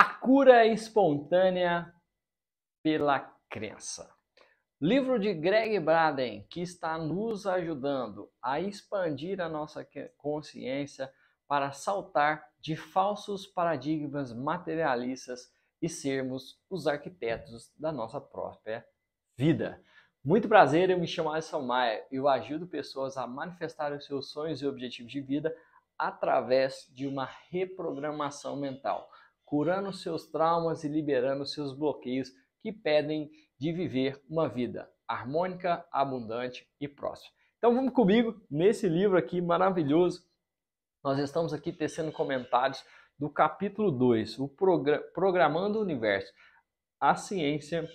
A cura é espontânea pela crença. Livro de Greg Braden, que está nos ajudando a expandir a nossa consciência para saltar de falsos paradigmas materialistas e sermos os arquitetos da nossa própria vida. Muito prazer, eu me chamo Alisson Maia e eu ajudo pessoas a manifestar os seus sonhos e objetivos de vida através de uma reprogramação mental curando seus traumas e liberando seus bloqueios que pedem de viver uma vida harmônica, abundante e próspera. Então vamos comigo nesse livro aqui maravilhoso. Nós estamos aqui tecendo comentários do capítulo 2, o Programando o Universo, a ciência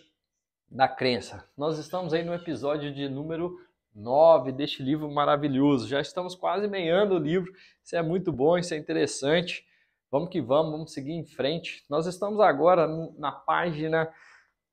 da crença. Nós estamos aí no episódio de número 9 deste livro maravilhoso. Já estamos quase meiando o livro. Isso é muito bom, isso é interessante. Vamos que vamos, vamos seguir em frente. Nós estamos agora na página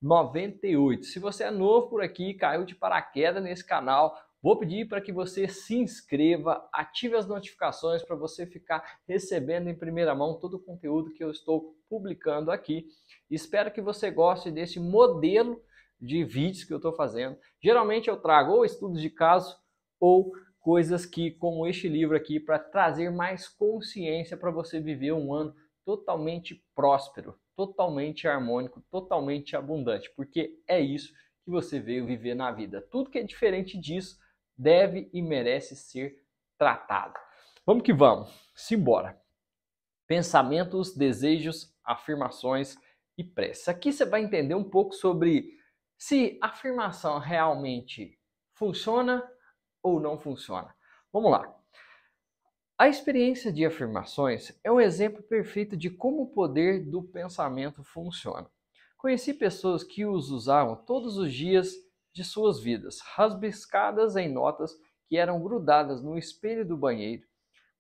98. Se você é novo por aqui, caiu de paraquedas nesse canal, vou pedir para que você se inscreva, ative as notificações para você ficar recebendo em primeira mão todo o conteúdo que eu estou publicando aqui. Espero que você goste desse modelo de vídeos que eu estou fazendo. Geralmente eu trago ou estudos de caso ou coisas que, como este livro aqui, para trazer mais consciência para você viver um ano totalmente próspero, totalmente harmônico, totalmente abundante, porque é isso que você veio viver na vida. Tudo que é diferente disso deve e merece ser tratado. Vamos que vamos, simbora. Pensamentos, desejos, afirmações e prece. Aqui você vai entender um pouco sobre se a afirmação realmente funciona ou não funciona. Vamos lá. A experiência de afirmações é um exemplo perfeito de como o poder do pensamento funciona. Conheci pessoas que os usavam todos os dias de suas vidas, rasbiscadas em notas que eram grudadas no espelho do banheiro,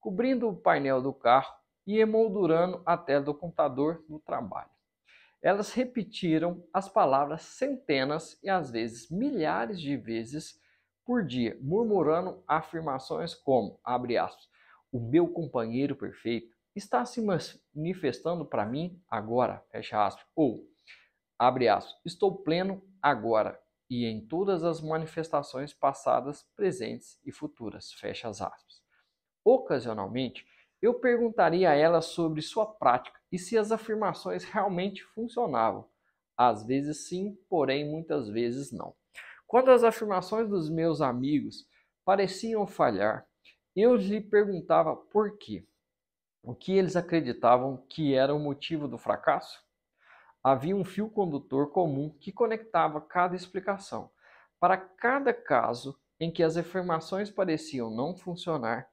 cobrindo o painel do carro e emoldurando a tela do computador no trabalho. Elas repetiram as palavras centenas e às vezes milhares de vezes por dia, murmurando afirmações como, abre aspas, o meu companheiro perfeito está se manifestando para mim agora, fecha aspas, ou, abre aspas, estou pleno agora e em todas as manifestações passadas, presentes e futuras, fecha aspas. Ocasionalmente, eu perguntaria a ela sobre sua prática e se as afirmações realmente funcionavam. Às vezes sim, porém muitas vezes não. Quando as afirmações dos meus amigos pareciam falhar, eu lhe perguntava por quê. O que eles acreditavam que era o motivo do fracasso? Havia um fio condutor comum que conectava cada explicação. Para cada caso em que as afirmações pareciam não funcionar,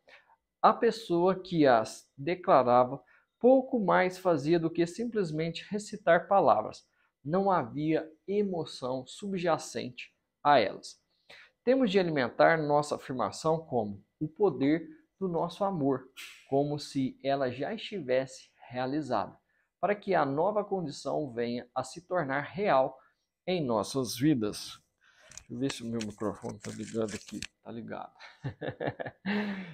a pessoa que as declarava pouco mais fazia do que simplesmente recitar palavras. Não havia emoção subjacente a elas. Temos de alimentar nossa afirmação como o poder do nosso amor, como se ela já estivesse realizada, para que a nova condição venha a se tornar real em nossas vidas. Deixa eu ver se o meu microfone está tá ligado aqui. Está ligado.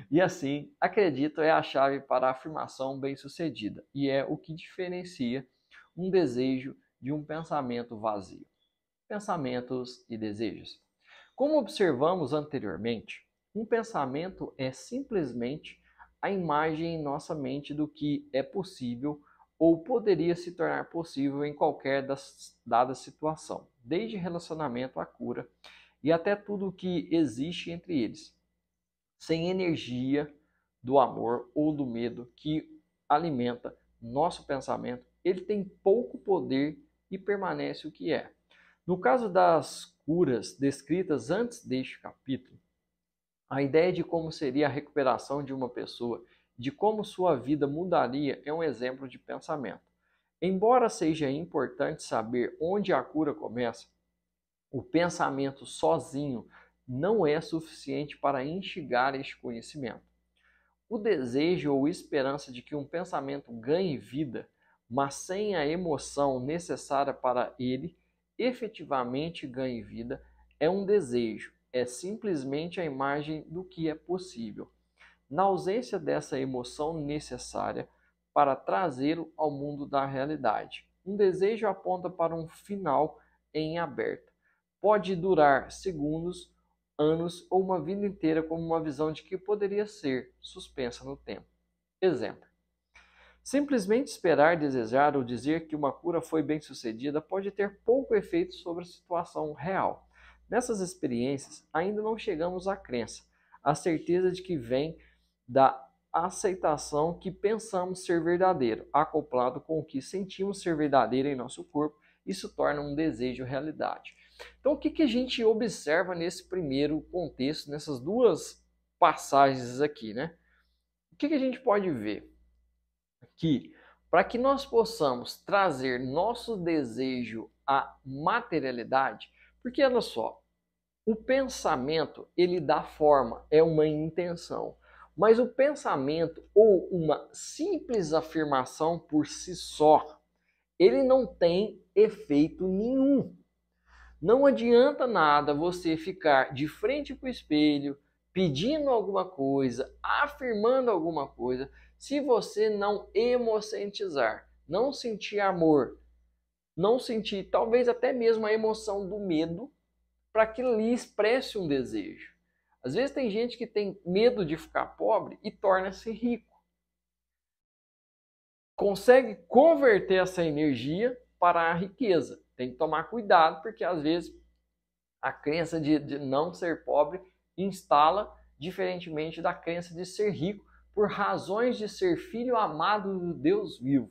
e assim, acredito é a chave para a afirmação bem-sucedida e é o que diferencia um desejo de um pensamento vazio pensamentos e desejos. Como observamos anteriormente, um pensamento é simplesmente a imagem em nossa mente do que é possível ou poderia se tornar possível em qualquer das, dada situação, desde relacionamento à cura e até tudo o que existe entre eles, sem energia do amor ou do medo que alimenta nosso pensamento, ele tem pouco poder e permanece o que é. No caso das curas descritas antes deste capítulo, a ideia de como seria a recuperação de uma pessoa, de como sua vida mudaria, é um exemplo de pensamento. Embora seja importante saber onde a cura começa, o pensamento sozinho não é suficiente para instigar este conhecimento. O desejo ou esperança de que um pensamento ganhe vida, mas sem a emoção necessária para ele, efetivamente ganhe vida é um desejo, é simplesmente a imagem do que é possível. Na ausência dessa emoção necessária para trazê-lo ao mundo da realidade, um desejo aponta para um final em aberto. Pode durar segundos, anos ou uma vida inteira como uma visão de que poderia ser suspensa no tempo. Exemplo: Simplesmente esperar, desejar ou dizer que uma cura foi bem sucedida pode ter pouco efeito sobre a situação real. Nessas experiências, ainda não chegamos à crença, à certeza de que vem da aceitação que pensamos ser verdadeiro, acoplado com o que sentimos ser verdadeiro em nosso corpo, isso torna um desejo realidade. Então, o que, que a gente observa nesse primeiro contexto, nessas duas passagens aqui, né? O que, que a gente pode ver? que para que nós possamos trazer nosso desejo à materialidade, porque olha só, o pensamento ele dá forma, é uma intenção, mas o pensamento ou uma simples afirmação por si só, ele não tem efeito nenhum. Não adianta nada você ficar de frente para o espelho pedindo alguma coisa, afirmando alguma coisa se você não emocentizar, não sentir amor, não sentir talvez até mesmo a emoção do medo, para que lhe expresse um desejo. Às vezes tem gente que tem medo de ficar pobre e torna-se rico. Consegue converter essa energia para a riqueza. Tem que tomar cuidado, porque às vezes a crença de, de não ser pobre instala, diferentemente da crença de ser rico, por razões de ser filho amado do Deus vivo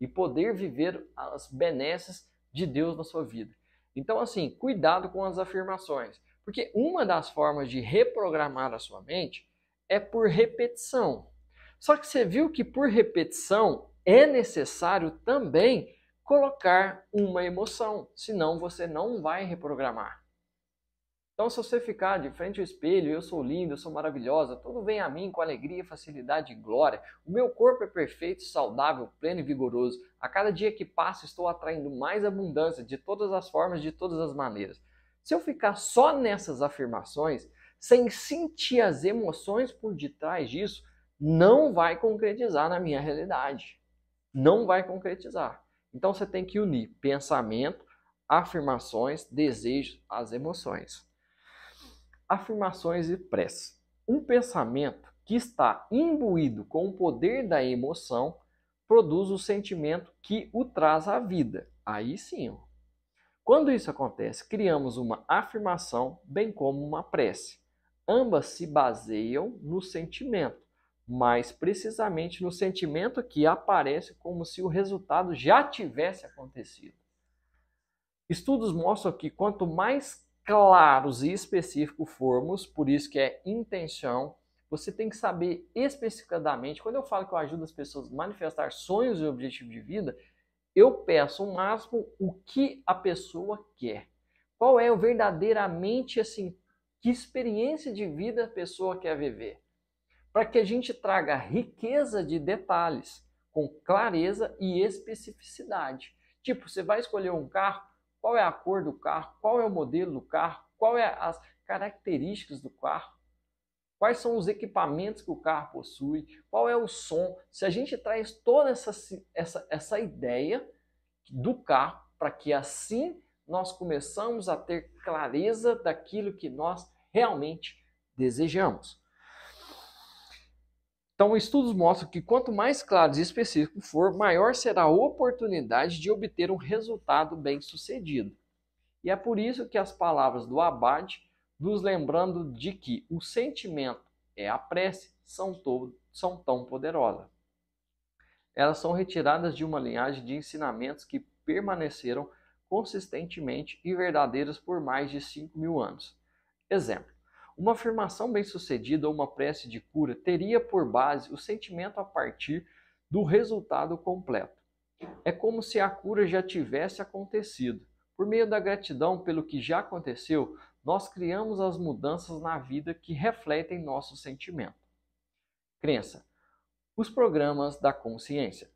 e poder viver as benesses de Deus na sua vida. Então, assim, cuidado com as afirmações, porque uma das formas de reprogramar a sua mente é por repetição. Só que você viu que por repetição é necessário também colocar uma emoção, senão você não vai reprogramar. Então, se você ficar de frente ao espelho, eu sou linda, eu sou maravilhosa, tudo vem a mim com alegria, facilidade e glória. O meu corpo é perfeito, saudável, pleno e vigoroso. A cada dia que passa, estou atraindo mais abundância de todas as formas, de todas as maneiras. Se eu ficar só nessas afirmações, sem sentir as emoções por detrás disso, não vai concretizar na minha realidade. Não vai concretizar. Então você tem que unir pensamento, afirmações, desejos, as emoções afirmações e prece. Um pensamento que está imbuído com o poder da emoção produz o sentimento que o traz à vida. Aí sim. Ó. Quando isso acontece, criamos uma afirmação bem como uma prece. Ambas se baseiam no sentimento, mais precisamente no sentimento que aparece como se o resultado já tivesse acontecido. Estudos mostram que quanto mais claros e específicos formos, por isso que é intenção. Você tem que saber especificadamente, quando eu falo que eu ajudo as pessoas a manifestar sonhos e objetivos de vida, eu peço o máximo o que a pessoa quer. Qual é o verdadeiramente assim, que experiência de vida a pessoa quer viver? Para que a gente traga riqueza de detalhes com clareza e especificidade. Tipo, você vai escolher um carro, qual é a cor do carro, qual é o modelo do carro, qual é as características do carro, quais são os equipamentos que o carro possui, qual é o som. Se a gente traz toda essa, essa, essa ideia do carro para que assim nós começamos a ter clareza daquilo que nós realmente desejamos. Então, estudos mostram que quanto mais claro e específico for, maior será a oportunidade de obter um resultado bem sucedido. E é por isso que as palavras do Abade nos lembrando de que o sentimento é a prece são, todo, são tão poderosas. Elas são retiradas de uma linhagem de ensinamentos que permaneceram consistentemente e verdadeiras por mais de 5 mil anos. Exemplo: uma afirmação bem-sucedida ou uma prece de cura teria por base o sentimento a partir do resultado completo. É como se a cura já tivesse acontecido. Por meio da gratidão pelo que já aconteceu, nós criamos as mudanças na vida que refletem nosso sentimento. Crença: os programas da consciência.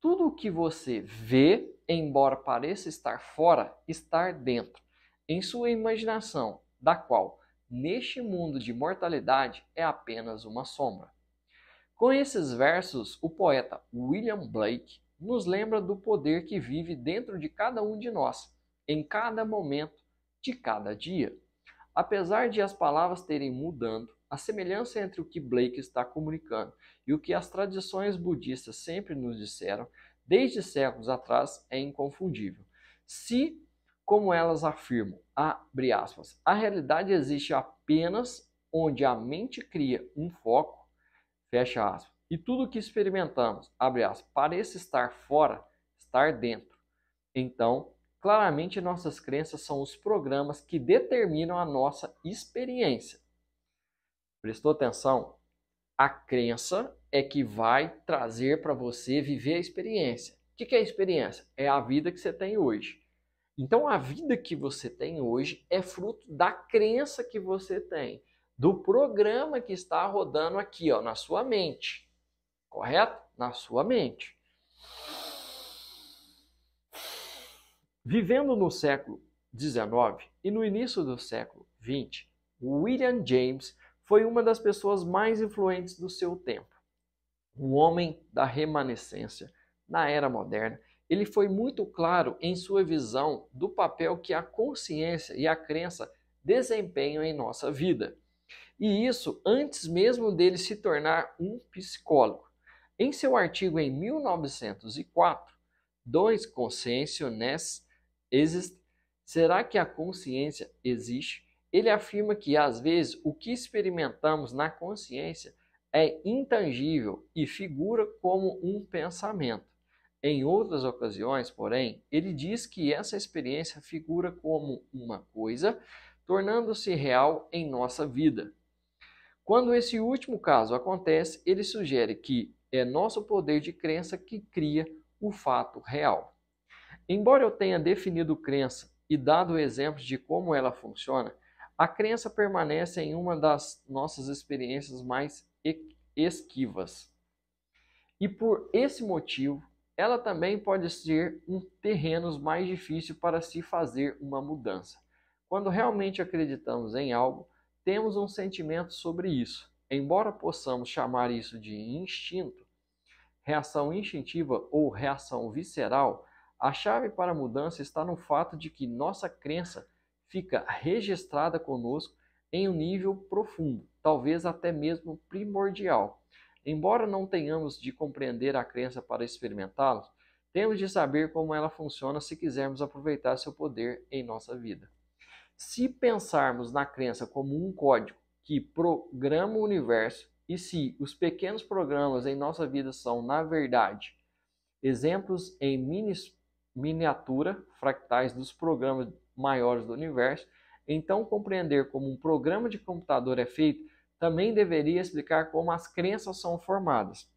Tudo o que você vê, embora pareça estar fora, está dentro, em sua imaginação, da qual neste mundo de mortalidade é apenas uma sombra. Com esses versos, o poeta William Blake nos lembra do poder que vive dentro de cada um de nós, em cada momento de cada dia. Apesar de as palavras terem mudando, a semelhança entre o que Blake está comunicando e o que as tradições budistas sempre nos disseram, desde séculos atrás, é inconfundível. Se como elas afirmam, abre aspas, a realidade existe apenas onde a mente cria um foco, fecha aspas, e tudo o que experimentamos, abre aspas, parece estar fora, estar dentro. Então, claramente nossas crenças são os programas que determinam a nossa experiência. Prestou atenção? A crença é que vai trazer para você viver a experiência. O que é a experiência? É a vida que você tem hoje. Então a vida que você tem hoje é fruto da crença que você tem, do programa que está rodando aqui, ó, na sua mente. Correto? Na sua mente. Vivendo no século XIX e no início do século XX, William James foi uma das pessoas mais influentes do seu tempo. Um homem da remanescência na era moderna ele foi muito claro em sua visão do papel que a consciência e a crença desempenham em nossa vida. E isso antes mesmo dele se tornar um psicólogo. Em seu artigo em 1904, Dois Consciências Exist, Será que a consciência existe? Ele afirma que às vezes o que experimentamos na consciência é intangível e figura como um pensamento. Em outras ocasiões, porém, ele diz que essa experiência figura como uma coisa, tornando-se real em nossa vida. Quando esse último caso acontece, ele sugere que é nosso poder de crença que cria o fato real. Embora eu tenha definido crença e dado exemplos de como ela funciona, a crença permanece em uma das nossas experiências mais esquivas. E por esse motivo, ela também pode ser um terreno mais difícil para se fazer uma mudança. Quando realmente acreditamos em algo, temos um sentimento sobre isso. Embora possamos chamar isso de instinto, reação instintiva ou reação visceral, a chave para a mudança está no fato de que nossa crença fica registrada conosco em um nível profundo, talvez até mesmo primordial. Embora não tenhamos de compreender a crença para experimentá-la, temos de saber como ela funciona se quisermos aproveitar seu poder em nossa vida. Se pensarmos na crença como um código que programa o universo e se os pequenos programas em nossa vida são, na verdade, exemplos em minis, miniatura, fractais dos programas maiores do universo, então compreender como um programa de computador é feito também deveria explicar como as crenças são formadas.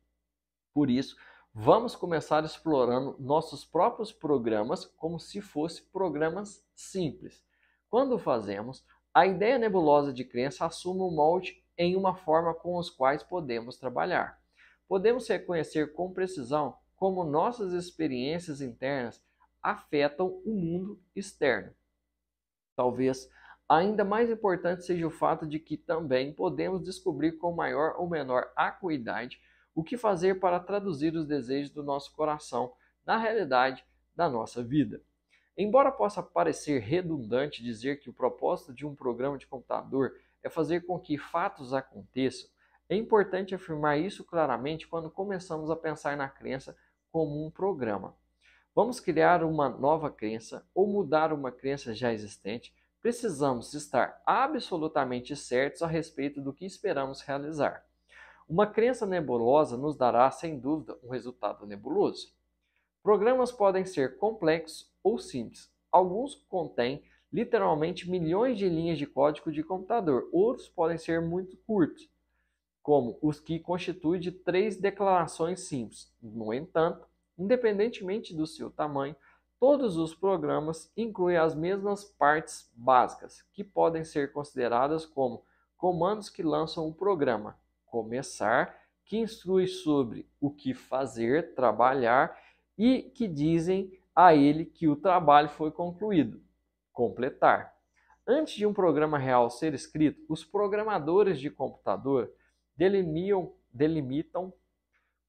Por isso, vamos começar explorando nossos próprios programas como se fossem programas simples. Quando fazemos, a ideia nebulosa de crença assume um molde em uma forma com os quais podemos trabalhar. Podemos reconhecer com precisão como nossas experiências internas afetam o mundo externo. Talvez Ainda mais importante seja o fato de que também podemos descobrir com maior ou menor acuidade o que fazer para traduzir os desejos do nosso coração na realidade da nossa vida. Embora possa parecer redundante dizer que o propósito de um programa de computador é fazer com que fatos aconteçam, é importante afirmar isso claramente quando começamos a pensar na crença como um programa. Vamos criar uma nova crença ou mudar uma crença já existente precisamos estar absolutamente certos a respeito do que esperamos realizar. Uma crença nebulosa nos dará, sem dúvida, um resultado nebuloso. Programas podem ser complexos ou simples. Alguns contêm literalmente milhões de linhas de código de computador, outros podem ser muito curtos, como os que constituem de três declarações simples. No entanto, independentemente do seu tamanho, Todos os programas incluem as mesmas partes básicas, que podem ser consideradas como comandos que lançam um programa, começar, que instrui sobre o que fazer, trabalhar e que dizem a ele que o trabalho foi concluído, completar. Antes de um programa real ser escrito, os programadores de computador delimiam, delimitam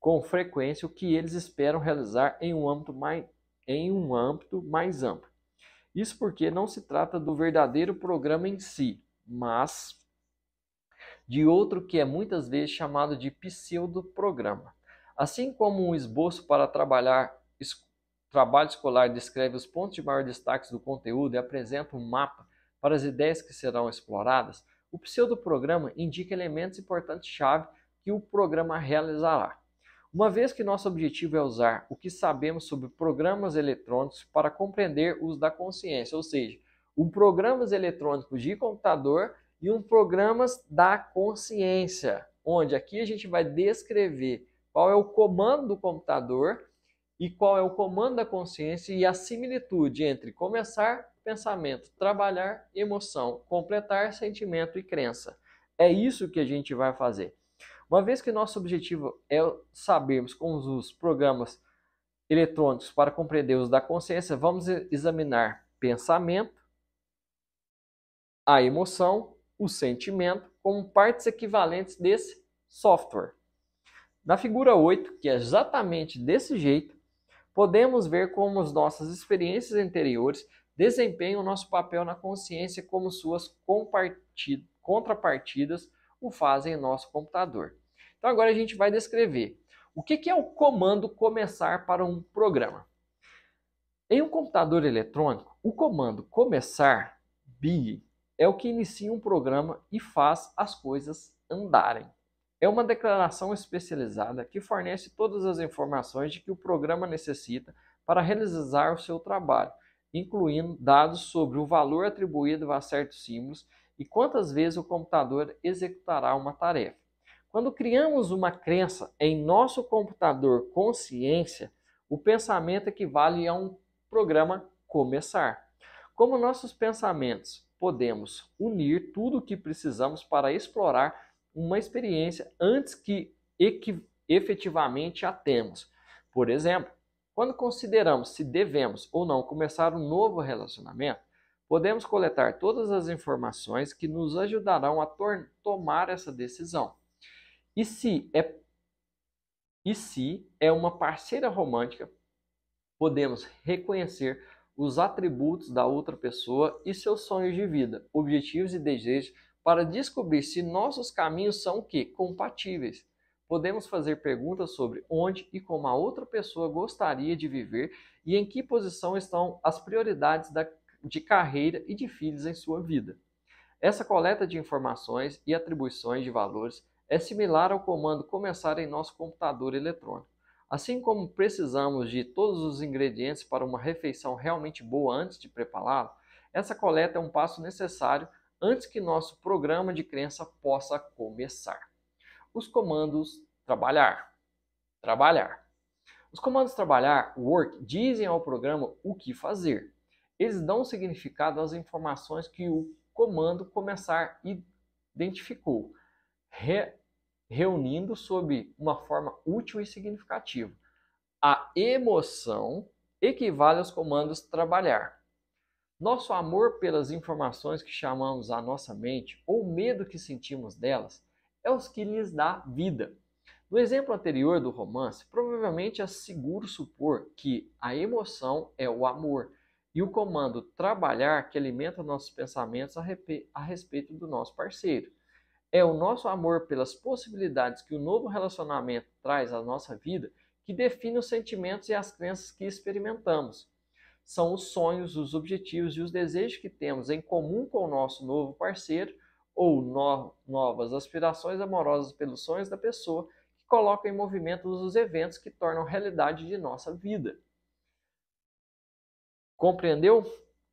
com frequência o que eles esperam realizar em um âmbito mais, em um âmbito mais amplo. Isso porque não se trata do verdadeiro programa em si, mas de outro que é muitas vezes chamado de pseudo-programa. Assim como um esboço para trabalhar es, trabalho escolar descreve os pontos de maior destaque do conteúdo e apresenta um mapa para as ideias que serão exploradas, o pseudo-programa indica elementos importantes-chave que o programa realizará. Uma vez que nosso objetivo é usar o que sabemos sobre programas eletrônicos para compreender os da consciência, ou seja, um programas eletrônicos de computador e um programas da consciência, onde aqui a gente vai descrever qual é o comando do computador e qual é o comando da consciência e a similitude entre começar pensamento, trabalhar emoção, completar sentimento e crença. É isso que a gente vai fazer. Uma vez que nosso objetivo é sabermos como os programas eletrônicos para compreender os da consciência, vamos examinar pensamento, a emoção, o sentimento, como partes equivalentes desse software. Na figura 8, que é exatamente desse jeito, podemos ver como as nossas experiências anteriores desempenham nosso papel na consciência como suas contrapartidas o fazem em nosso computador. Então agora a gente vai descrever o que, é o comando começar para um programa. Em um computador eletrônico, o comando começar, BIG, é o que inicia um programa e faz as coisas andarem. É uma declaração especializada que fornece todas as informações de que o programa necessita para realizar o seu trabalho, incluindo dados sobre o valor atribuído a certos símbolos e quantas vezes o computador executará uma tarefa. Quando criamos uma crença em nosso computador consciência, o pensamento equivale a um programa começar. Como nossos pensamentos podemos unir tudo o que precisamos para explorar uma experiência antes que efetivamente a temos. Por exemplo, quando consideramos se devemos ou não começar um novo relacionamento, podemos coletar todas as informações que nos ajudarão a tomar essa decisão. E se é e se é uma parceira romântica, podemos reconhecer os atributos da outra pessoa e seus sonhos de vida, objetivos e desejos para descobrir se nossos caminhos são que compatíveis. Podemos fazer perguntas sobre onde e como a outra pessoa gostaria de viver e em que posição estão as prioridades da, de carreira e de filhos em sua vida. Essa coleta de informações e atribuições de valores é similar ao comando começar em nosso computador eletrônico. Assim como precisamos de todos os ingredientes para uma refeição realmente boa antes de prepará-la, essa coleta é um passo necessário antes que nosso programa de crença possa começar. Os comandos trabalhar, trabalhar. Os comandos trabalhar, work, dizem ao programa o que fazer. Eles dão significado às informações que o comando começar identificou reunindo sob uma forma útil e significativa. A emoção equivale aos comandos trabalhar. Nosso amor pelas informações que chamamos à nossa mente ou medo que sentimos delas é os que lhes dá vida. No exemplo anterior do romance, provavelmente é seguro supor que a emoção é o amor e o comando trabalhar que alimenta nossos pensamentos a, a respeito do nosso parceiro. É o nosso amor pelas possibilidades que o novo relacionamento traz à nossa vida que define os sentimentos e as crenças que experimentamos. São os sonhos, os objetivos e os desejos que temos em comum com o nosso novo parceiro ou no novas aspirações amorosas pelos sonhos da pessoa que colocam em movimento os eventos que tornam realidade de nossa vida. Compreendeu?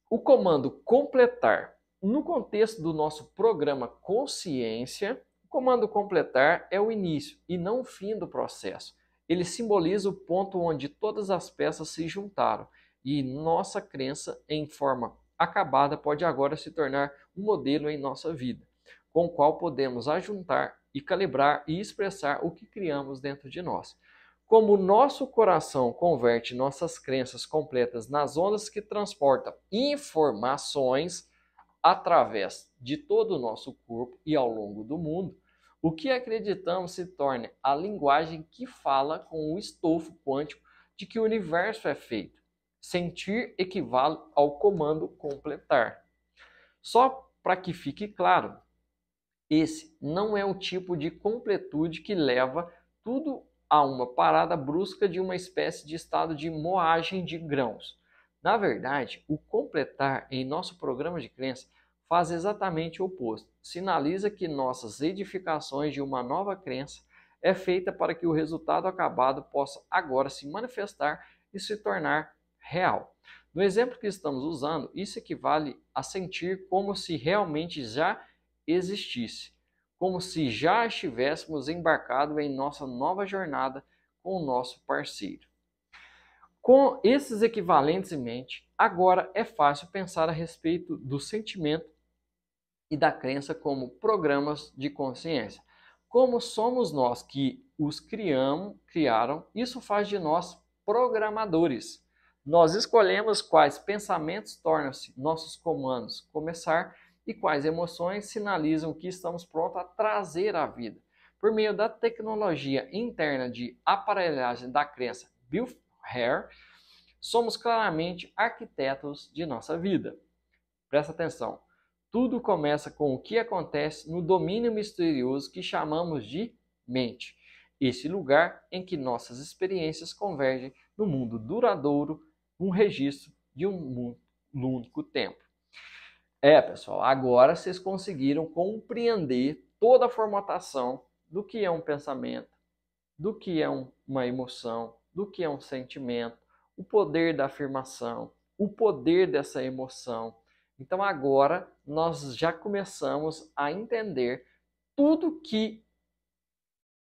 O comando completar no contexto do nosso programa Consciência, o comando completar é o início e não o fim do processo. Ele simboliza o ponto onde todas as peças se juntaram e nossa crença em forma acabada pode agora se tornar um modelo em nossa vida, com o qual podemos ajuntar e calibrar e expressar o que criamos dentro de nós. Como nosso coração converte nossas crenças completas nas ondas que transportam informações, através de todo o nosso corpo e ao longo do mundo, o que acreditamos se torna a linguagem que fala com o estofo quântico de que o universo é feito. Sentir equivale ao comando completar. Só para que fique claro, esse não é um tipo de completude que leva tudo a uma parada brusca de uma espécie de estado de moagem de grãos, na verdade, o completar em nosso programa de crença faz exatamente o oposto. Sinaliza que nossas edificações de uma nova crença é feita para que o resultado acabado possa agora se manifestar e se tornar real. No exemplo que estamos usando, isso equivale a sentir como se realmente já existisse, como se já estivéssemos embarcado em nossa nova jornada com o nosso parceiro. Com esses equivalentes em mente, agora é fácil pensar a respeito do sentimento e da crença como programas de consciência. Como somos nós que os criamos, criaram, isso faz de nós programadores. Nós escolhemos quais pensamentos tornam-se nossos comandos começar e quais emoções sinalizam que estamos prontos a trazer à vida. Por meio da tecnologia interna de aparelhagem da crença Hair, somos claramente arquitetos de nossa vida. Presta atenção. Tudo começa com o que acontece no domínio misterioso que chamamos de mente, esse lugar em que nossas experiências convergem no mundo duradouro, um registro de um único tempo. É, pessoal, agora vocês conseguiram compreender toda a formatação do que é um pensamento, do que é um, uma emoção, do que é um sentimento, o poder da afirmação, o poder dessa emoção. Então agora nós já começamos a entender tudo que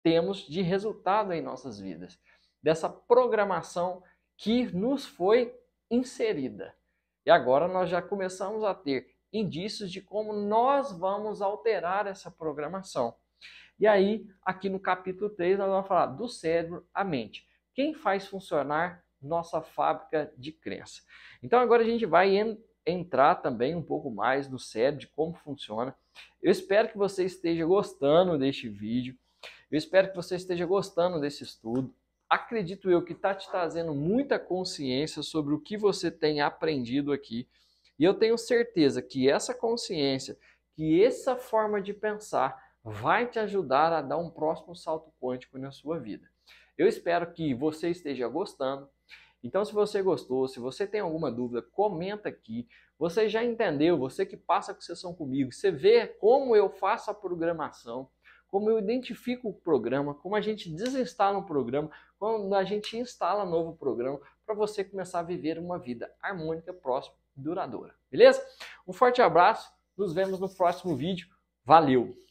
temos de resultado em nossas vidas, dessa programação que nos foi inserida. E agora nós já começamos a ter indícios de como nós vamos alterar essa programação. E aí, aqui no capítulo 3, nós vamos falar do cérebro à mente quem faz funcionar nossa fábrica de crença. Então agora a gente vai en entrar também um pouco mais no cérebro, de como funciona. Eu espero que você esteja gostando deste vídeo. Eu espero que você esteja gostando desse estudo. Acredito eu que está te trazendo muita consciência sobre o que você tem aprendido aqui. E eu tenho certeza que essa consciência, que essa forma de pensar, vai te ajudar a dar um próximo salto quântico na sua vida. Eu espero que você esteja gostando. Então, se você gostou, se você tem alguma dúvida, comenta aqui. Você já entendeu, você que passa a sessão comigo, você vê como eu faço a programação, como eu identifico o programa, como a gente desinstala um programa, quando a gente instala novo programa, para você começar a viver uma vida harmônica, próxima e duradoura. Beleza? Um forte abraço, nos vemos no próximo vídeo. Valeu!